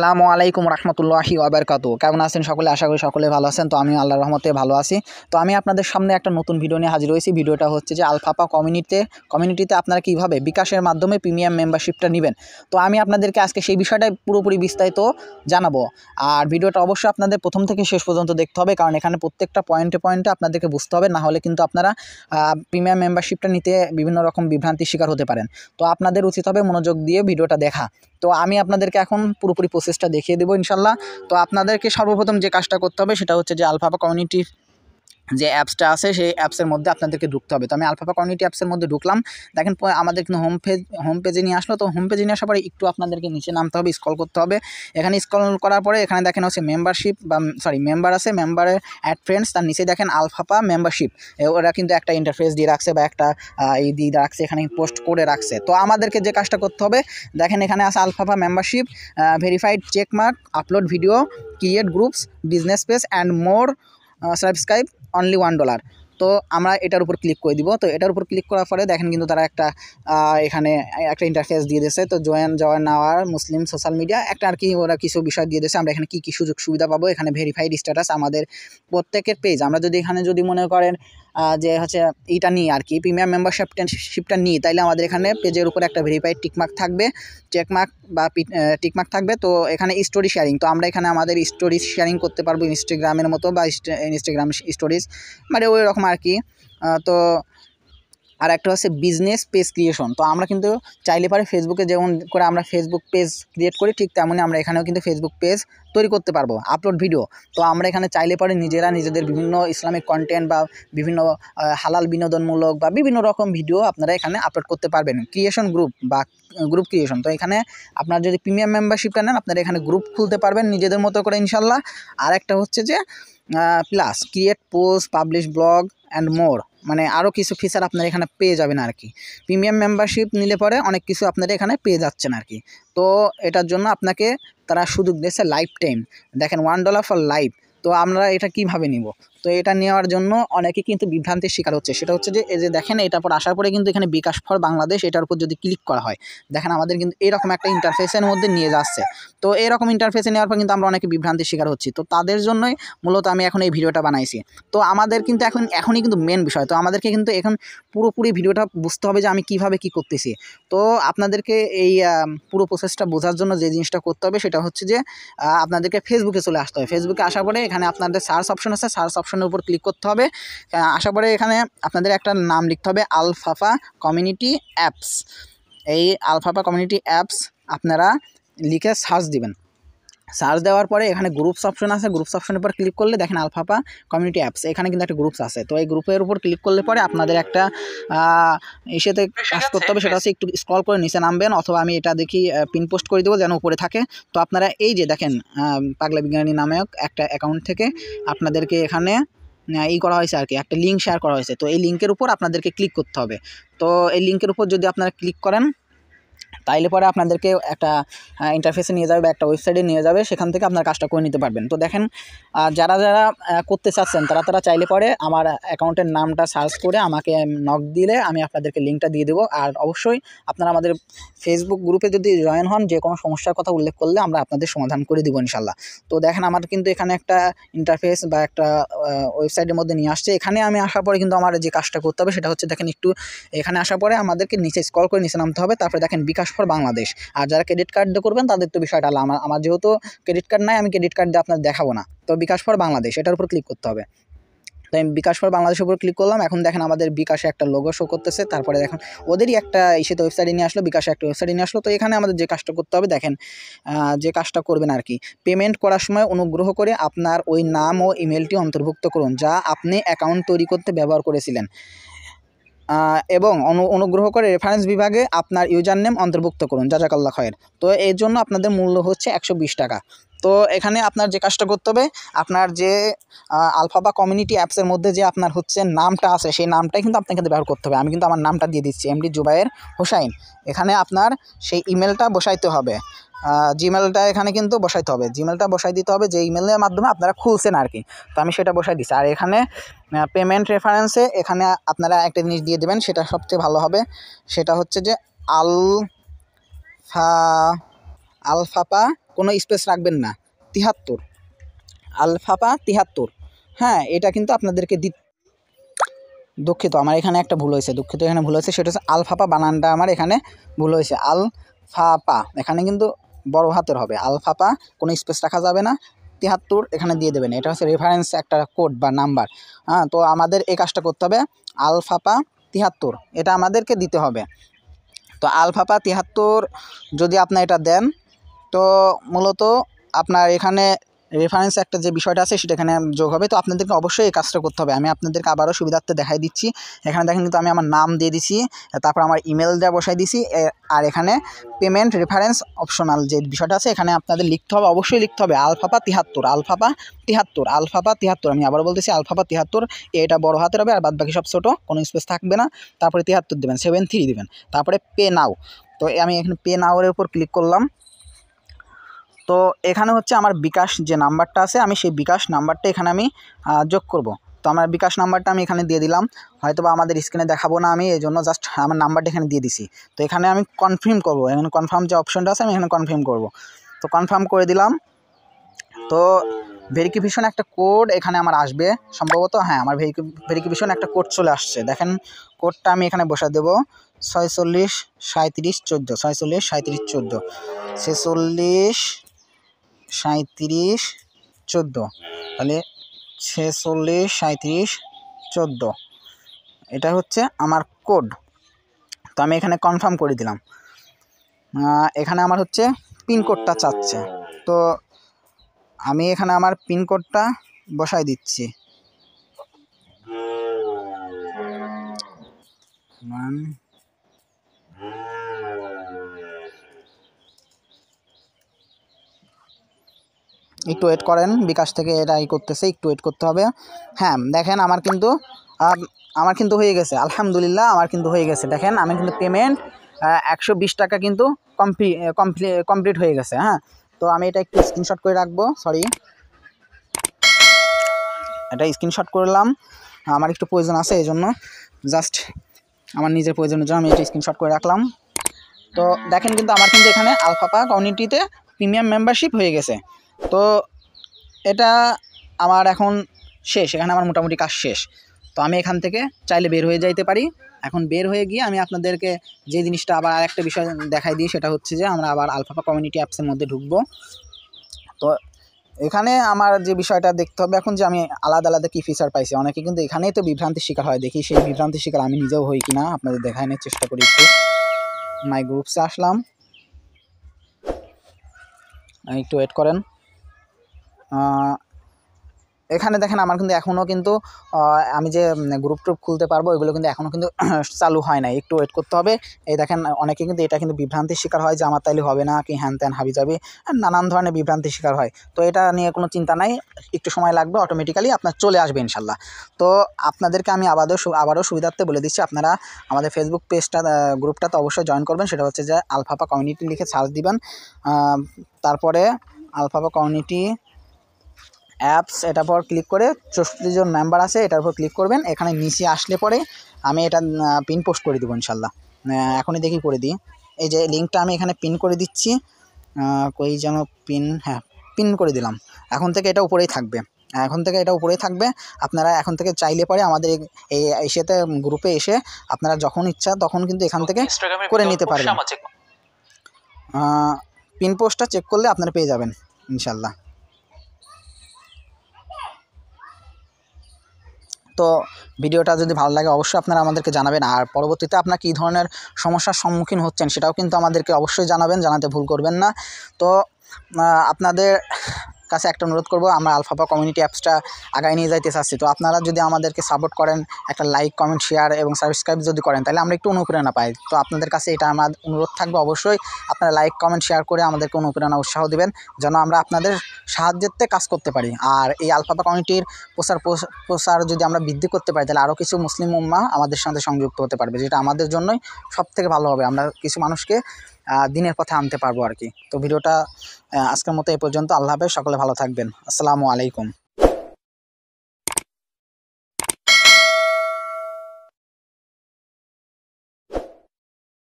আসসালামু আলাইকুম রহমতুল্লাহি ওবরকাত কেমন আছেন সকলে আশা করি সকলে ভালো আছেন তো আমি আল্লাহ রহমতে ভালো আছি তো আমি আপনাদের সামনে একটা নতুন ভিডিও নিয়ে হাজির হয়েছি ভিডিওটা হচ্ছে যে আলফাপা কমিউনিটিতে কমিউনিটিতে আপনারা কীভাবে বিকাশের মাধ্যমে প্রিমিয়াম মেম্বারশিপটা নেবেন তো আমি আপনাদেরকে আজকে সেই বিষয়টাই পুরোপুরি বিস্তারিত জানাবো আর ভিডিওটা অবশ্যই আপনাদের প্রথম থেকে শেষ পর্যন্ত দেখতে হবে কারণ এখানে প্রত্যেকটা পয়েন্টে পয়েন্টে আপনাদেরকে বুঝতে হবে না হলে কিন্তু আপনারা প্রিমিয়াম মেম্বারশিপটা নিতে বিভিন্ন রকম বিভ্রান্তির শিকার হতে পারেন তো আপনাদের উচিত হবে মনোযোগ দিয়ে ভিডিওটা দেখা তো আমি আপনাদেরকে এখন পুরোপুরি প্রস্তুত প্রসেসটা দেখিয়ে দেবো ইনশাল্লাহ তো আপনাদেরকে সর্বপ্রথম যে কাজটা করতে হবে সেটা হচ্ছে যে আলফাপা কমিউনিটির যে অ্যাপসটা আছে সেই অ্যাপসের মধ্যে আপনাদেরকে ঢুকতে হবে তো আমি আলফাফা কমিউনিটি অ্যাপসের মধ্যে ঢুকলাম দেখেন আমাদের কিন্তু হোম পেজ হোম পেজে নিয়ে আসলো তো হোম পেজে নিয়ে আসার পরে একটু আপনাদেরকে নিচে নামতে হবে স্কল করতে হবে এখানে স্কল করার পরে এখানে দেখেন হচ্ছে মেম্বারশিপ বা সরি মেম্বার আছে মেম্বারের অ্যাড ফ্রেন্ডস তার নিচে দেখেন আলফাপা মেম্বারশিপ ওরা কিন্তু একটা ইন্টারফেস দিয়ে রাখছে বা একটা এই দিয়ে রাখছে এখানে পোস্ট করে রাখছে তো আমাদেরকে যে কাজটা করতে হবে দেখেন এখানে আছে আলফাফা membership verified checkmark upload video create groups business page and more subscribe only one dollar তো আমরা এটার উপর ক্লিক করে দিব তো এটার উপর ক্লিক করার পরে দেখেন কিন্তু তারা একটা এখানে একটা ইন্টারফেস দিয়ে দিয়েছে তো জয়েন জয়েন নেওয়ার মুসলিম সোশ্যাল মিডিয়া একটা আর কি ওরা কিছু বিষয় দিয়ে দিয়েছে আমরা এখানে কী কী সুযোগ সুবিধা পাবো এখানে ভেরিফাইড স্ট্যাটাস আমাদের প্রত্যেকের পেজ আমরা যদি এখানে যদি মনে করেন যে হচ্ছে এইটা নিই আর কি প্রিমিয়াম মেম্বারশিপটা শিপটা নিই তাইলে আমাদের এখানে পেজের উপরে একটা ভেরিফাইড টিকমার্ক থাকবে চেকমার্ক বা টিকমার্ক থাকবে তো এখানে স্টোরি শেয়ারিং তো আমরা এখানে আমাদের স্টোরি শেয়ারিং করতে পারবো ইনস্টাগ্রামের মতো বা ইনস্টাগ্রাম স্টোরিজ মানে ওই রকম আর কি তো আর একটা হচ্ছে বিজনেস পেজ ক্রিয়েশন তো আমরা কিন্তু চাইলে পারে ফেসবুকে যেমন করে আমরা ফেসবুক পেজ ক্রিয়েট করি ঠিক তেমনই আমরা এখানেও কিন্তু ফেসবুক পেজ তৈরি করতে পারবো আপলোড ভিডিও তো আমরা এখানে চাইলে পারে নিজেরা নিজেদের বিভিন্ন ইসলামিক কন্টেন্ট বা বিভিন্ন হালাল বিনোদনমূলক বা বিভিন্ন রকম ভিডিও আপনারা এখানে আপলোড করতে পারবেন ক্রিয়েশন গ্রুপ বা গ্রুপ ক্রিয়েশন তো এখানে আপনার যদি প্রিমিয়াম মেম্বারশিপটা নেন আপনারা এখানে গ্রুপ খুলতে পারবেন নিজেদের মতো করে ইনশাল্লাহ আর একটা হচ্ছে যে plus create post publish blog and more মানে আরও কিছু ফিচার আপনারা এখানে পেয়ে যাবেন আর কি প্রিমিয়াম মেম্বারশিপ নিলে পরে অনেক কিছু আপনারা এখানে পেয়ে যাচ্ছেন আর কি তো এটার জন্য আপনাকে তারা সুযোগ দিয়েছে লাইফ টাইম দেখেন ওয়ান ডলার ফর লাইফ তো আমরা এটা কিভাবে নিব তো এটা নেওয়ার জন্য অনেকে কিন্তু বিভ্রান্তির শিকার হচ্ছে সেটা হচ্ছে যে এই যে দেখেন এটার পর আসার পরে কিন্তু এখানে বিকাশ ফর বাংলাদেশ এটার উপর যদি ক্লিক করা হয় দেখেন আমাদের কিন্তু এরকম একটা ইন্টারফেসের মধ্যে নিয়ে যাচ্ছে তো এরকম ইন্টারফেসে নেওয়ার পর কিন্তু আমরা অনেকে বিভ্রান্তির শিকার হচ্ছি তো তাদের জন্যই মূলত আমি এখন এই ভিডিওটা বানাইছি তো আমাদের কিন্তু এখন এখনই কিন্তু মেন বিষয় তো আমাদেরকে কিন্তু এখন পুরোপুরি ভিডিওটা বুঝতে হবে যে আমি কিভাবে কি করতেছি তো আপনাদেরকে এই পুরো প্রসেসটা বোঝার জন্য যে জিনিসটা করতে হবে সেটা হচ্ছে যে আপনাদেরকে ফেসবুকে চলে আসতে হবে ফেসবুকে আসার পরে এখানে আপনাদের সার্চ অপশন আছে সার্চ অপশন অপশনের উপর ক্লিক করতে হবে আশা করে এখানে আপনাদের একটা নাম লিখতে হবে আলফাফা কমিউনিটি অ্যাপস এই আলফাফা কমিউনিটি অ্যাপস আপনারা লিখে সার্চ দিবেন সার্চ দেওয়ার পরে এখানে গ্রুপস অপশন আছে গ্রুপস অপশনের উপর ক্লিক করলে দেখেন আলফাপা কমিউনিটি অ্যাপস এখানে কিন্তু একটা গ্রুপস আছে তো এই গ্রুপের উপর ক্লিক করলে পরে আপনাদের একটা ইসেতে কাজ করতে হবে সেটা হচ্ছে একটু স্ক্রল করে নিচে নামবেন অথবা আমি এটা দেখি পিন পোস্ট করে দেবো যেন উপরে থাকে তো আপনারা এই যে দেখেন পাগলা বিজ্ঞানী নামক একটা অ্যাকাউন্ট থেকে আপনাদেরকে এখানে ই করা হয়েছে আর কি একটা লিঙ্ক শেয়ার করা হয়েছে তো এই লিঙ্কের উপর আপনাদেরকে ক্লিক করতে হবে তো এই লিঙ্কের উপর যদি আপনারা ক্লিক করেন তাইলে পরে আপনাদেরকে একটা ইন্টারফেসে নিয়ে যাবে বা একটা ওয়েবসাইটে নিয়ে যাবে সেখান থেকে আপনার কাজটা করে নিতে পারবেন তো দেখেন যারা যারা করতে চাচ্ছেন তারা তারা চাইলে পরে আমার অ্যাকাউন্টের নামটা সার্চ করে আমাকে নক দিলে আমি আপনাদেরকে লিঙ্কটা দিয়ে দেবো আর অবশ্যই আপনারা আমাদের ফেসবুক গ্রুপে যদি জয়েন হন যে কোনো সমস্যার কথা উল্লেখ করলে আমরা আপনাদের সমাধান করে দেবো ইনশাল্লাহ তো দেখেন আমার কিন্তু এখানে একটা ইন্টারফেস বা একটা ওয়েবসাইটের মধ্যে নিয়ে আসছে এখানে আমি আসার পরে কিন্তু আমার যে কাজটা করতে হবে সেটা হচ্ছে দেখেন একটু এখানে আসার পরে আমাদেরকে নিচে স্কল করে নিচে নামতে হবে তারপরে দেখেন বিকাশ বিকাশ ফর বাংলাদেশ আর যারা ক্রেডিট কার্ড দিয়ে করবেন তাদের তো বিষয়টা আমার আমার যেহেতু ক্রেডিট কার্ড নাই আমি ক্রেডিট কার্ড দিয়ে আপনার দেখাবো না তো বিকাশ ফর বাংলাদেশ এটার উপর ক্লিক করতে হবে তো আমি বিকাশ ফর বাংলাদেশের উপর ক্লিক করলাম এখন দেখেন আমাদের বিকাশে একটা লোগো শো করতেছে তারপরে দেখেন ওদেরই একটা ইসেতে ওয়েবসাইটে নিয়ে আসলো বিকাশে একটা ওয়েবসাইটে নিয়ে আসলো তো এখানে আমাদের যে কাজটা করতে হবে দেখেন যে কাজটা করবেন আর কি পেমেন্ট করার সময় অনুগ্রহ করে আপনার ওই নাম ও ইমেলটি অন্তর্ভুক্ত করুন যা আপনি অ্যাকাউন্ট তৈরি করতে ব্যবহার করেছিলেন এবং অনুগ্রহ করে রেফারেন্স বিভাগে আপনার ইউজার নেম অন্তর্ভুক্ত করুন জাজাকাল্লা খয়ের তো এর জন্য আপনাদের মূল্য হচ্ছে একশো টাকা তো এখানে আপনার যে কাজটা করতে হবে আপনার যে আলফা বা কমিউনিটি অ্যাপসের মধ্যে যে আপনার হচ্ছে নামটা আছে সেই নামটাই কিন্তু আপনাকে ব্যবহার করতে হবে আমি কিন্তু আমার নামটা দিয়ে দিচ্ছি এমডি জুবাইয়ের হোসাইন এখানে আপনার সেই ইমেলটা বসাইতে হবে জিমেলটা এখানে কিন্তু বসাইতে হবে জিমেলটা বসাই দিতে হবে যে ইমেলের মাধ্যমে আপনারা খুলছেন আর কি তো আমি সেটা বসাই দিচ্ছি আর এখানে পেমেন্ট রেফারেন্সে এখানে আপনারা একটা জিনিস দিয়ে দেবেন সেটা সবচেয়ে ভালো হবে সেটা হচ্ছে যে আল ফা আলফাপা কোনো স্পেস রাখবেন না তিহাত্তর আলফাপা তিহাত্তর হ্যাঁ এটা কিন্তু আপনাদেরকে দি দুঃখিত আমার এখানে একটা ভুল হয়েছে দুঃখিত এখানে ভুল হয়েছে সেটা হচ্ছে আলফাপা বানানটা আমার এখানে ভুল হয়েছে আল ফাপা এখানে কিন্তু বড় হাতের হবে আলফাপা কোনো স্পেস রাখা যাবে না তিয়াত্তর এখানে দিয়ে দেবেন এটা হচ্ছে রেফারেন্স একটা কোড বা নাম্বার হ্যাঁ তো আমাদের এই কাজটা করতে হবে আলফাপা তিয়াত্তর এটা আমাদেরকে দিতে হবে তো আলফাপা তিয়াত্তর যদি আপনি এটা দেন তো মূলত আপনার এখানে রেফারেন্স একটা যে বিষয়টা আছে সেটা এখানে যোগ হবে তো আপনাদেরকে অবশ্যই এই কাজটা করতে হবে আমি আপনাদেরকে আবারও সুবিধার্থে দেখাই দিচ্ছি এখানে দেখেন কিন্তু আমি আমার নাম দিয়ে দিছি তারপর আমার ইমেল দেওয়া বসাই দিছি আর এখানে পেমেন্ট রেফারেন্স অপশনাল যে বিষয়টা আছে এখানে আপনাদের লিখতে হবে অবশ্যই লিখতে হবে আলফাপা তিহাত্তর আলফাপা তিহাত্তর আলফাপা তিহাত্তর আমি আবার বলতেছি আলফাপা তিহাত্তর এটা বড় হাতের হবে আর বাদ বাকি সব ছোটো কোনো স্পেস থাকবে না তারপরে তিহাত্তর দেবেন সেভেন থ্রি দেবেন তারপরে পে নাও তো আমি এখানে পে নাওয়ারের উপর ক্লিক করলাম তো এখানে হচ্ছে আমার বিকাশ যে নাম্বারটা আছে আমি সেই বিকাশ নাম্বারটা এখানে আমি যোগ করব তো আমার বিকাশ নাম্বারটা আমি এখানে দিয়ে দিলাম হয়তো বা আমাদের স্ক্রিনে দেখাবো না আমি এই জন্য জাস্ট আমার নাম্বারটা এখানে দিয়ে দিছি তো এখানে আমি কনফার্ম করব এখানে কনফার্ম যে অপশনটা আছে আমি এখানে কনফার্ম করব তো কনফার্ম করে দিলাম তো ভেরিফিকেশন একটা কোড এখানে আমার আসবে সম্ভবত হ্যাঁ আমার ভেরিফিকেশন একটা কোড চলে আসছে দেখেন কোডটা আমি এখানে বসা দেবো ছয়চল্লিশ সাঁত্রিশ চোদ্দো ছয়চল্লিশ সাঁত্রিশ চোদ্দো ছেচল্লিশ সাঁত্রিশ চোদ্দো তাহলে ছেচল্লিশ সাঁত্রিশ চোদ্দো এটা হচ্ছে আমার কোড তো আমি এখানে কনফার্ম করে দিলাম এখানে আমার হচ্ছে পিনকোডটা চাচ্ছে তো আমি এখানে আমার পিনকোডটা বসাই দিচ্ছি ওয়ান একটু ওয়েট করেন বিকাশ থেকে এটা করতেছে একটু ওয়েট করতে হবে হ্যাঁ দেখেন আমার কিন্তু আমার কিন্তু হয়ে গেছে আলহামদুলিল্লাহ আমার কিন্তু হয়ে গেছে দেখেন আমি কিন্তু পেমেন্ট একশো টাকা কিন্তু কমপ্লি কমপ্লিট হয়ে গেছে হ্যাঁ তো আমি এটা একটু স্ক্রিনশট করে রাখবো সরি এটা স্ক্রিনশট করলাম আমার একটু প্রয়োজন আছে এই জন্য জাস্ট আমার নিজের প্রয়োজনের জন্য আমি এটা স্ক্রিনশট করে রাখলাম তো দেখেন কিন্তু আমার কিন্তু এখানে আলফাপা কমিউনিটিতে প্রিমিয়াম মেম্বারশিপ হয়ে গেছে তো এটা আমার এখন শেষ এখানে আমার মোটামুটি কাজ শেষ তো আমি এখান থেকে চাইলে বের হয়ে যাইতে পারি এখন বের হয়ে গিয়ে আমি আপনাদেরকে যে জিনিসটা আবার আরেকটা বিষয় দেখাই দিই সেটা হচ্ছে যে আমরা আবার আলফাফা কমিউনিটি অ্যাপসের মধ্যে ঢুকবো তো এখানে আমার যে বিষয়টা দেখতে হবে এখন যে আমি আলাদা আলাদা কী ফিচার পাইছি অনেকে কিন্তু এখানেই তো বিভ্রান্তির শিকার হয় দেখি সেই বিভ্রান্তির শিকার আমি নিজেও হই কিনা আপনাদের নেওয়ার চেষ্টা করি একটু মাই গ্রুপসে আসলাম একটু ওয়েট করেন এখানে দেখেন আমার কিন্তু এখনও কিন্তু আমি যে গ্রুপ টুপ খুলতে পারবো এগুলো কিন্তু এখনও কিন্তু চালু হয় না একটু ওয়েট করতে হবে এই দেখেন অনেকে কিন্তু এটা কিন্তু বিভ্রান্তির শিকার হয় যে আমার তাইলে হবে না কি হ্যান ত্যান হাবি যাবি নানান ধরনের বিভ্রান্তির শিকার হয় তো এটা নিয়ে কোনো চিন্তা নাই একটু সময় লাগবে অটোমেটিক্যালি আপনার চলে আসবে ইনশাল্লাহ তো আপনাদেরকে আমি আবারও আবারও সুবিধার্থে বলে দিচ্ছি আপনারা আমাদের ফেসবুক পেজটা গ্রুপটা তো অবশ্যই জয়েন করবেন সেটা হচ্ছে যে আলফাফা কমিউনিটি লিখে সার্চ দিবেন তারপরে আলফাফা কমিউনিটি অ্যাপস এটার পর ক্লিক করে চৌষট্টি জন মেম্বার আছে এটার উপর ক্লিক করবেন এখানে নিচে আসলে পরে আমি এটা পিন পোস্ট করে দেবো ইনশাল্লাহ এখনই দেখি করে দিই এই যে লিঙ্কটা আমি এখানে পিন করে দিচ্ছি কই যেন পিন হ্যাঁ পিন করে দিলাম এখন থেকে এটা উপরেই থাকবে এখন থেকে এটা উপরেই থাকবে আপনারা এখন থেকে চাইলে পরে আমাদের এই এসেতে গ্রুপে এসে আপনারা যখন ইচ্ছা তখন কিন্তু এখান থেকে করে নিতে পারবেন পিন পোস্টটা চেক করলে আপনারা পেয়ে যাবেন ইনশাল্লাহ তো ভিডিওটা যদি ভালো লাগে অবশ্যই আপনারা আমাদেরকে জানাবেন আর পরবর্তীতে আপনারা কী ধরনের সমস্যার সম্মুখীন হচ্ছেন সেটাও কিন্তু আমাদেরকে অবশ্যই জানাবেন জানাতে ভুল করবেন না তো আপনাদের কাছে একটা অনুরোধ করব আমরা আলফাপা কমিউনিটি অ্যাপসটা আগায় নিয়ে যাইতে চাচ্ছি তো আপনারা যদি আমাদেরকে সাপোর্ট করেন একটা লাইক কমেন্ট শেয়ার এবং সাবস্ক্রাইব যদি করেন তাহলে আমরা একটু অনুপ্রেরণা পাই তো আপনাদের কাছে এটা আমার অনুরোধ থাকবে অবশ্যই আপনারা লাইক কমেন্ট শেয়ার করে আমাদেরকে অনুপ্রেরণা উৎসাহ দেবেন যেন আমরা আপনাদের সাহায্যতে কাজ করতে পারি আর এই আলফাপা কমিউনিটির প্রসার প্রসার যদি আমরা বৃদ্ধি করতে পারি তাহলে আরও কিছু মুসলিম উম্মা আমাদের সাথে সংযুক্ত হতে পারবে যেটা আমাদের জন্যই সব থেকে ভালো হবে আমরা কিছু মানুষকে দিনের পথে আনতে পারবো আর কি তো ভিডিওটা আজকের মতো এ পর্যন্ত আল্লাহ হাফেজ সকলে ভালো থাকবেন আসসালামু আলাইকুম